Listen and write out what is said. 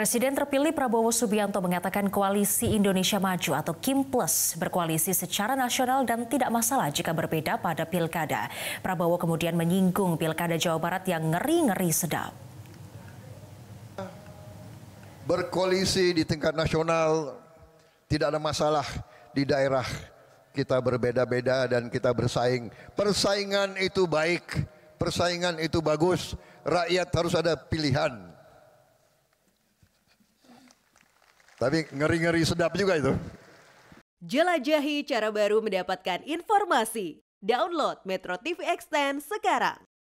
Presiden terpilih Prabowo Subianto mengatakan koalisi Indonesia Maju atau Kim Plus berkoalisi secara nasional dan tidak masalah jika berbeda pada pilkada. Prabowo kemudian menyinggung pilkada Jawa Barat yang ngeri-ngeri sedap. Berkoalisi di tingkat nasional tidak ada masalah di daerah. Kita berbeda-beda dan kita bersaing. Persaingan itu baik, persaingan itu bagus. Rakyat harus ada pilihan Tapi ngeri-ngeri sedap juga itu. Jelajahi cara baru mendapatkan informasi. Download Metro TV Extend sekarang.